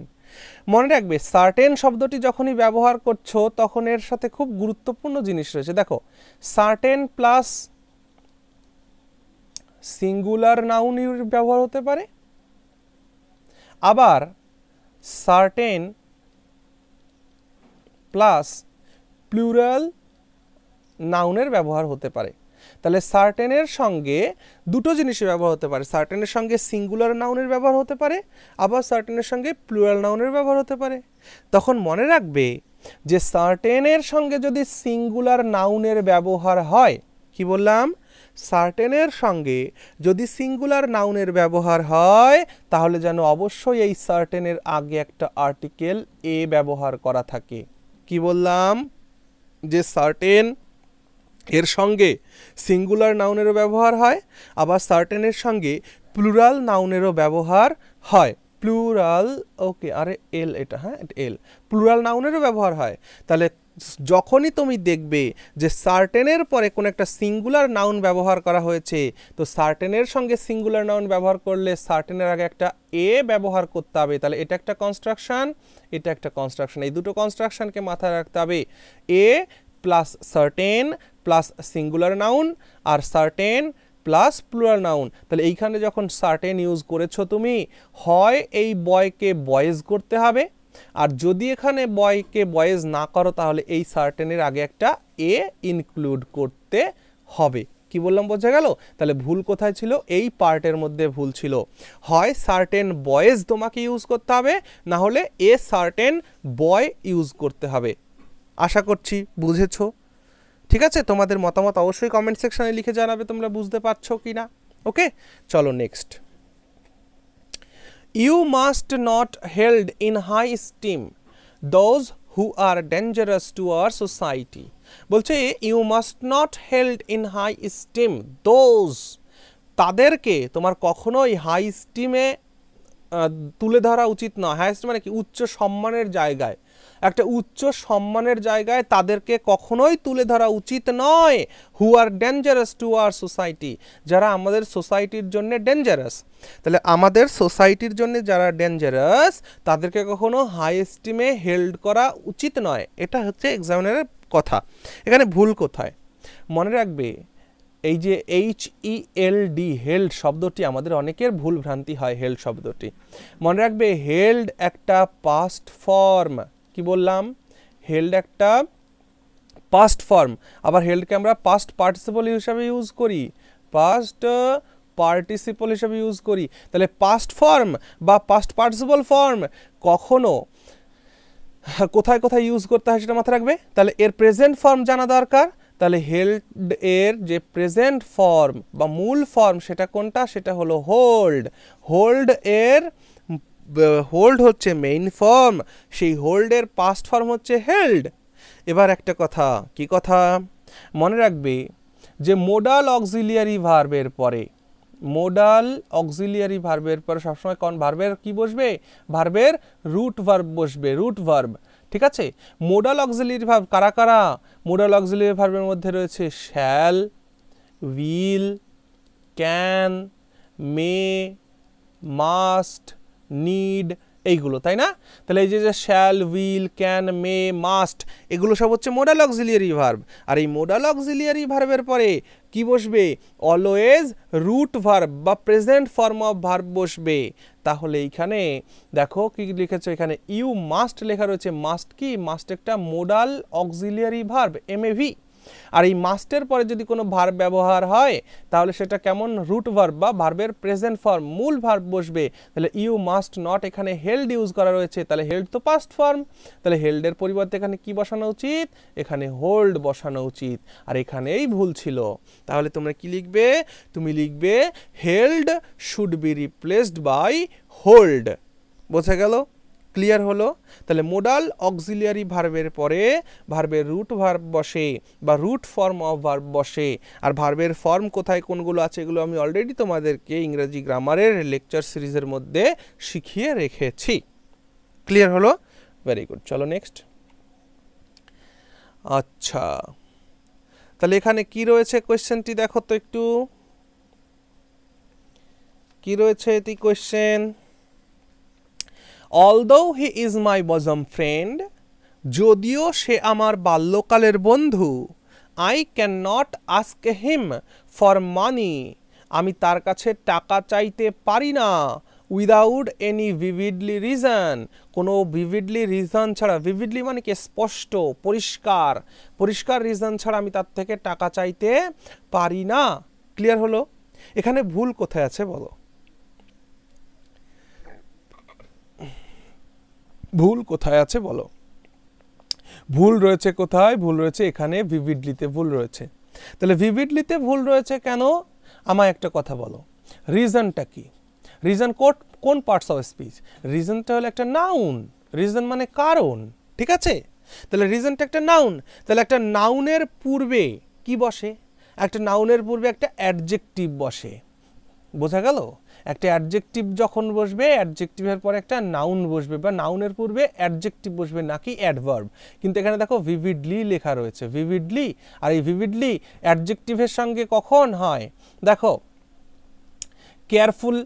মনে রাখবে সার্টেন শব্দটি যখনই ব্যবহার করছো তখন এর সাথে খুব গুরুত্বপূর্ণ জিনিস রয়েছে দেখো সার্টেন প্লাস সিঙ্গুলার নাউন ব্যবহার হতে পারে আবার সার্টেন প্লাস প্লুরাল নাউনের ব্যবহার হতে পারে তাহলে সার্টেনের সঙ্গে দুটো জিনিসের ব্যবহার হতে পারে সার্টেনের সঙ্গে সিঙ্গুলার নাউনের ব্যবহার হতে পারে আবার সার্টেনের সঙ্গে প্লুয়াল নাউনের ব্যবহার হতে পারে তখন মনে রাখবে যে সার্টেনের সঙ্গে যদি সিঙ্গুলার নাউনের ব্যবহার হয় কি বললাম সার্টেনের সঙ্গে যদি সিঙ্গুলার নাউনের ব্যবহার হয় তাহলে যেন অবশ্যই এই সার্টেনের আগে একটা আর্টিকেল এ ব্যবহার করা থাকে কি বললাম যে সার্টেন এর সঙ্গে সিঙ্গুলার নাউনেরও ব্যবহার হয় আবার সার্টেনের সঙ্গে প্লুরাল নাউনেরও ব্যবহার হয় প্লুরাল ওকে আরে এল এটা হ্যাঁ এল প্লুরাল নাউনেরও ব্যবহার হয় তাহলে যখনই তুমি দেখবে যে সার্টেনের পরে কোনো একটা সিঙ্গুলার নাউন ব্যবহার করা হয়েছে তো সার্টেনের সঙ্গে সিঙ্গুলার নাউন ব্যবহার করলে সার্টেনের আগে একটা এ ব্যবহার করতে হবে তাহলে এটা একটা কনস্ট্রাকশান এটা একটা কনস্ট্রাকশান এই দুটো কনস্ট্রাকশানকে মাথায় রাখতে হবে a plus certain plus singular noun আর সার্টেন প্লাস প্লুরাল নাউন তাহলে এইখানে যখন সার্টেন ইউজ করেছো তুমি হয় এই বয়কে বয়েজ করতে হবে আর যদি এখানে বয়কে বয়েজ না করো তাহলে এই সার্টেনের আগে একটা এ ইনক্লুড করতে হবে কি বললাম বোঝা গেল তাহলে ভুল কোথায় ছিল এই পার্টের মধ্যে ভুল ছিল হয় সার্টেন বয়েজ তোমাকে ইউজ করতে হবে না হলে এ সার্টেন বয় ইউজ করতে হবে আশা করছি বুঝেছো ঠিক আছে তোমাদের মতামত অবশ্যই কমেন্ট সেকশনে লিখে জানাবে তোমরা বুঝতে পারছো কি না ওকে চলো next you must not held in high esteem those who are dangerous to our society বলছে you must not held in high esteem those তাদেরকে তোমার কখনোই হাই স্টিমে তুলে ধরা উচিত নয় হাই স্টিম মানে কি উচ্চ সম্মানের জায়গায় একটা উচ্চ সম্মানের জায়গায় তাদেরকে কখনোই তুলে ধরা উচিত নয় who are dangerous to our society যারা আমাদের সোসাইটির জন্য ডেঞ্জারাস তাহলে আমাদের সোসাইটির জন্য যারা ডেঞ্জারাস তাদেরকে কখনো হাই এস্টিমে হেল্ড করা উচিত নয় এটা হচ্ছে এক্সামিনারের কথা এখানে ভুল কোথায় মনে রাখবে এই যে H E L D held শব্দটি আমাদের অনেকের ভুল ভ্রান্তি হয় হেল্ড শব্দটি মনে রাখবে হেল্ড একটা পাস্ট ফর্ম কি বললাম হেল্ড একটা পাস্ট ফর্ম আবার হেল্ডকে আমরা পাস্ট পার্টিসিপল হিসাবে ইউজ করি পাস্ট পার্টিসিপল uh, হিসাবে ইউজ করি তাহলে পাস্ট ফর্ম বা পাস্ট পার্টিসিপল ফর্ম কখনো কোথায় কোথায় ইউজ করতে হয় সেটা মাথায় রাখবে তাহলে এর প্রেজেন্ট ফর্ম জানা দরকার তাহলে হেল্ড এর যে প্রেজেন্ট ফর্ম বা মূল ফর্ম সেটা কোনটা সেটা হলো হোল্ড হোল্ড এর হোল্ড হচ্ছে মেইন ফর্ম সেই হোল্ডের পাস্ট ফর্ম হচ্ছে হেল্ড এবার একটা কথা কি কথা মনে রাখবে যে মোডাল অক্সিলিয়ারি ভার্বের পরে মোডাল অক্সিলিয়ারি ভার্বের পরে সবসময় কোন ভার্বের কি বসবে ভার্বের রুট ভার্ব বসবে রুট ভার্ব ঠিক আছে মোডাল অক্সিলিয়ারি ভার্ব কারা কারা মোডাল অক্সিলিয়ারি ভার্বের মধ্যে রয়েছে shall will can may must need এইগুলো তাই না তাহলে এই যে shall will can may must এগুলো সব হচ্ছে মোডাল অক্সিলিয়ারি ভার্ব আর এই মোডাল অক্সিলিয়ারি ভার্বের পরে কি বসবে অলওয়েজ রুট ভার্ব বা প্রেজেন্ট ফর্ম অফ ভার্ব বসবে তাহলে এইখানে দেখো কি লিখেছো এখানে ইউ মাস্ট লেখা রয়েছে মাস্ট কি মাস্ট একটা modal auxiliary verb M A V আর এই মাস্টের পরে যদি কোনো ভার্ব ব্যবহার হয় তাহলে সেটা কেমন রুট ভার্ব বা ভার্বের প্রেজেন্ট ফর্ম মূল ভার্ব বসবে তাহলে ইউ মাস্ট নট এখানে হেল্ড ইউজ করা রয়েছে তাহলে হেল্ড তো পাস্ট ফর্ম তাহলে হেল্ডের পরিবর্তে এখানে কি বসানো উচিত এখানে হোল্ড বসানো উচিত আর এখানেই ভুল ছিল তাহলে তোমরা কি লিখবে তুমি লিখবে held should be replaced by hold বোঝা গেল ক্লিয়ার হলো তাহলে মোডাল অক্সিলিয়ারি ভার্বের পরে ভার্বের রুট ভার্ব বসে বা রুট ফর্ম অফ ভার্ব বসে আর ভার্বের ফর্ম কোথায় কোনগুলো আছে এগুলো আমি অলরেডি তোমাদেরকে ইংরাজি গ্রামারের লেকচার সিরিজের মধ্যে শিখিয়ে রেখেছি ক্লিয়ার হলো ভেরি গুড চলো নেক্সট আচ্ছা তাহলে এখানে কি রয়েছে কোয়েশ্চেনটি দেখো তো একটু কি রয়েছে এটি question although he is my bosom friend যদিও সে আমার বাল্যকালের বন্ধু I can not ask him for money আমি তার কাছে টাকা চাইতে পারি না উইদাউট এনি ভিভিডলি রিজন কোনো ভিভিডলি রিজন ছাড়া ভিভিডলি মানে কি স্পষ্ট পরিষ্কার পরিষ্কার রিজন ছাড়া আমি তার থেকে টাকা চাইতে পারি না ক্লিয়ার হলো এখানে ভুল কোথায় আছে বলো ভুল কোথায় আছে বলো ভুল রয়েছে কোথায় ভুল রয়েছে এখানে ভিভিডলিতে ভুল রয়েছে তাহলে ভিভিডলিতে ভুল রয়েছে কেন আমায় একটা কথা বলো রিজনটা কি রিজন কোট কোন পার্টস অফ স্পিচ রিজনটা হলো একটা নাউন রিজন মানে কারণ ঠিক আছে তাহলে রিজনটা একটা নাউন তাহলে একটা নাউনের পূর্বে কি বসে একটা নাউনের পূর্বে একটা অ্যাডজেক্টিভ বসে বোঝা গেল একটা অ্যাডজেক্টিভ যখন বসবে অ্যাডজেক্টিভের পরে একটা নাউন বসবে বা নাউনের পূর্বে অ্যাডজেক্টিভ বসবে নাকি অ্যাডভার্ব কিন্তু এখানে দেখো ভিভিডলি লেখা রয়েছে ভিভিডলি আর এই ভিভিডলি অ্যাডজেক্টিভের সঙ্গে কখন হয় দেখো careful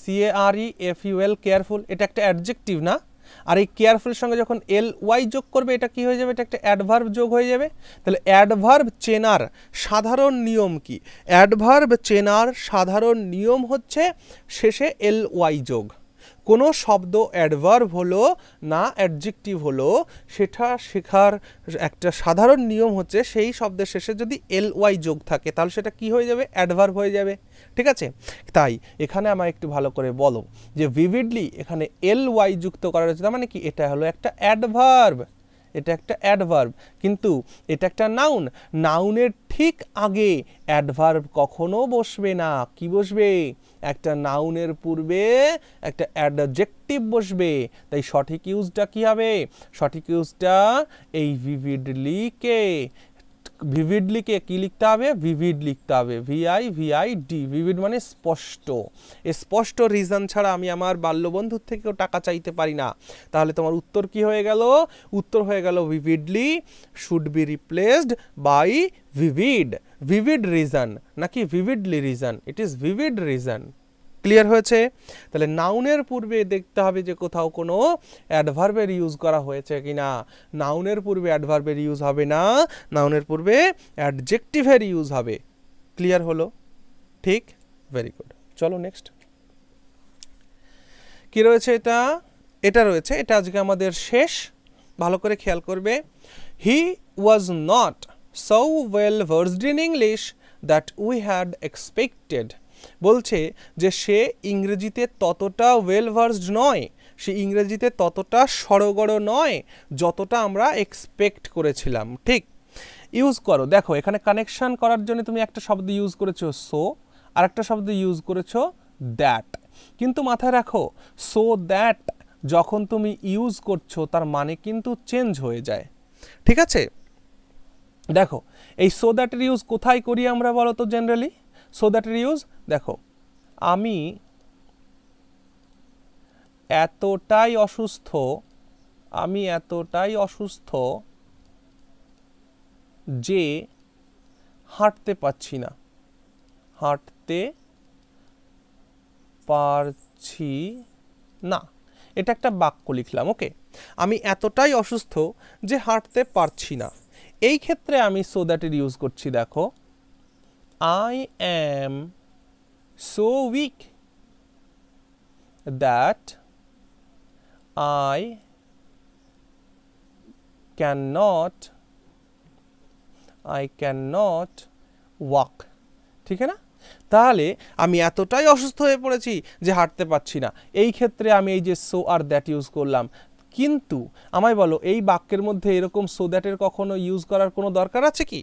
C A R E F U L careful এটা একটা অ্যাডজেক্টিভ না আর এই কেয়ারফুল সঙ্গে যখন এল ওয়াই যোগ করবে এটা কি হয়ে যাবে এটা একটা অ্যাডভার্ব যোগ হয়ে যাবে তাহলে অ্যাডভার্ব চেনার সাধারণ নিয়ম কি অ্যাডভার্ব চেনার সাধারণ নিয়ম হচ্ছে শেষে এল ওয়াই যোগ কোনো শব্দ অ্যাডভার্ভ হলো না অ্যাডজেক্টিভ হলো সেটা শেখার একটা সাধারণ নিয়ম হচ্ছে সেই শব্দের শেষে যদি এল ওয়াই যোগ থাকে তাহলে সেটা কি হয়ে যাবে অ্যাডভার্ভ হয়ে যাবে ঠিক আছে তাই এখানে আমার একটু ভালো করে বলো যে ভিভিডলি এখানে এল ওয়াই যুক্ত করা রয়েছে তার মানে কি এটা হলো একটা অ্যাডভার্ভ এটা একটা অ্যাডভার্ভ কিন্তু এটা একটা নাউন নাউনের ঠিক আগে অ্যাডভার্ভ কখনো বসবে না কি বসবে একটা নাউনের পূর্বে একটা অ্যাডজেক্টিভ বসবে তাই সঠিক ইউজটা কী হবে সঠিক ইউজটা এই ভিভিডলিকে ভিভিডলিকে কি লিখতে হবে ভিভিড লিখতে হবে ভিআই ভিআই ডি ভিভিড মানে স্পষ্ট স্পষ্ট রিজন ছাড়া আমি আমার বন্ধুর থেকেও টাকা চাইতে পারি না তাহলে তোমার উত্তর কি হয়ে গেল উত্তর হয়ে গেল vividly should be replaced by vivid vivid reason নাকি vividly reason it is vivid reason clear হয়েছে তাহলে নাউনের পূর্বে দেখতে হবে যে কোথাও কোনো অ্যাডভার্বের ইউজ করা হয়েছে কি না নাউনের পূর্বে অ্যাডভার্বের ইউজ হবে না নাউনের পূর্বে অ্যাডজেক্টিভের ইউজ হবে ক্লিয়ার হলো ঠিক ভেরি গুড চলো নেক্সট কী রয়েছে এটা এটা রয়েছে এটা আজকে আমাদের শেষ ভালো করে খেয়াল করবে he was not so well versed in English that we had expected বলছে যে সে ইংরেজিতে ততটা ওয়েলভার্সড নয় সে ইংরেজিতে ততটা সড়গড় নয় যতটা আমরা এক্সপেক্ট করেছিলাম ঠিক ইউজ করো দেখো এখানে কানেকশান করার জন্য তুমি একটা শব্দ ইউজ করেছো সো আর একটা শব্দ ইউজ করেছো দ্যাট কিন্তু মাথায় রাখো সো দ্যাট যখন তুমি ইউজ করছো তার মানে কিন্তু চেঞ্জ হয়ে যায় ঠিক আছে দেখো এই সো দ্যাটের ইউজ কোথায় করি আমরা বলো তো জেনারেলি সো দ্যাটের ইউজ দেখো আমি এতটাই অসুস্থ আমি এতটাই অসুস্থ যে হাঁটতে পারছি না হাঁটতে পারছি না এটা একটা বাক্য লিখলাম ওকে আমি এতটাই অসুস্থ যে হাঁটতে পারছি না এই ক্ষেত্রে আমি সো দ্যাটের ইউজ করছি দেখো I am so weak that I cannot I cannot walk ঠিক না তাহলে আমি এতটাই অসুস্থ হয়ে পড়েছি যে হাঁটতে পারছি না এই ক্ষেত্রে আমি এই যে সো আর দ্যাট ইউজ করলাম কিন্তু আমায় বলো এই বাক্যের মধ্যে এরকম সো দ্যাটের কখনো ইউজ করার কোনো দরকার আছে কি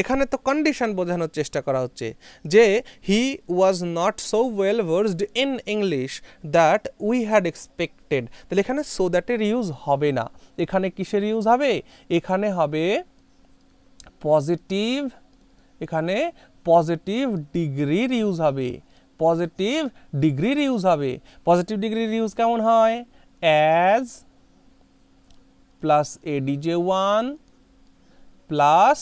এখানে তো কন্ডিশন বোঝানোর চেষ্টা করা হচ্ছে যে he was not so well versed in English that we had expected তাহলে এখানে সো দ্যাটের ইউজ হবে না এখানে কিসের ইউজ হবে এখানে হবে পজিটিভ এখানে পজিটিভ ডিগ্রির ইউজ হবে পজিটিভ ডিগ্রির ইউজ হবে পজিটিভ ডিগ্রির ইউজ কেমন হয় as plus A D J one plus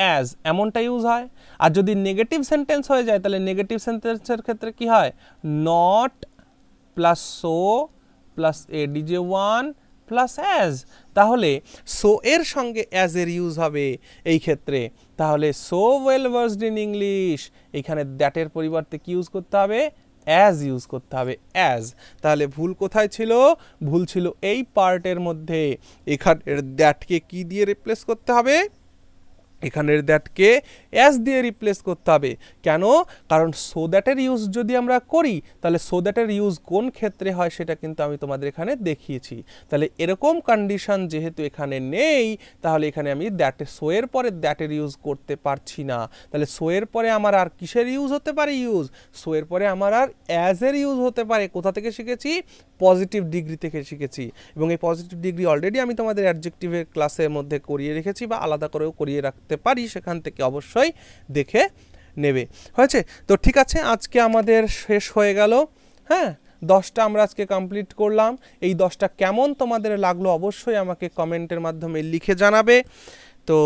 as এমনটা ইউজ হয় আর যদি নেগেটিভ সেন্টেন্স হয়ে যায় তাহলে নেগেটিভ সেন্টেন্সের ক্ষেত্রে কি হয় not plus so plus A D J one plus as তাহলে সো এর সঙ্গে অ্যাজ এর ইউজ হবে এই ক্ষেত্রে তাহলে so well versed in English এখানে দ্যাটের পরিবর্তে কি ইউজ করতে হবে অ্যাজ ইউজ করতে হবে অ্যাজ তাহলে ভুল কোথায় ছিল ভুল ছিল এই পার্টের মধ্যে এখানের দ্যাটকে কি দিয়ে রিপ্লেস করতে হবে এখানের দ্যাটকে অ্যাস দিয়ে রিপ্লেস করতে হবে কেন কারণ সো দ্যাটের ইউজ যদি আমরা করি তাহলে সো দ্যাটের ইউজ কোন ক্ষেত্রে হয় সেটা কিন্তু আমি তোমাদের এখানে দেখিয়েছি তাহলে এরকম কন্ডিশন যেহেতু এখানে নেই তাহলে এখানে আমি দ্যাটে সোয়ের পরে দ্যাটের ইউজ করতে পারছি না তাহলে সোয়ের পরে আমার আর কিসের ইউজ হতে পারে ইউজ সোয়ের পরে আমার আর অ্যাজের ইউজ হতে পারে কোথা থেকে শিখেছি পজিটিভ ডিগ্রি থেকে শিখেছি এবং এই পজিটিভ ডিগ্রি অলরেডি আমি তোমাদের অ্যাডজেক্টিভের ক্লাসের মধ্যে করিয়ে রেখেছি বা আলাদা করেও করিয়ে রাখতে পারি সেখান থেকে অবশ্যই দেখে নেবে হয়েছে তো ঠিক আছে আজকে আমাদের শেষ হয়ে গেল হ্যাঁ দশটা আমরা আজকে কমপ্লিট করলাম এই দশটা কেমন তোমাদের লাগলো অবশ্যই আমাকে কমেন্টের মাধ্যমে লিখে জানাবে তো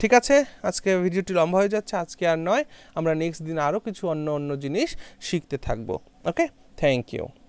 ঠিক আছে আজকে ভিডিওটি লম্বা হয়ে যাচ্ছে আজকে আর নয় আমরা নেক্সট দিন আরও কিছু অন্য অন্য জিনিস শিখতে থাকবো ওকে থ্যাংক ইউ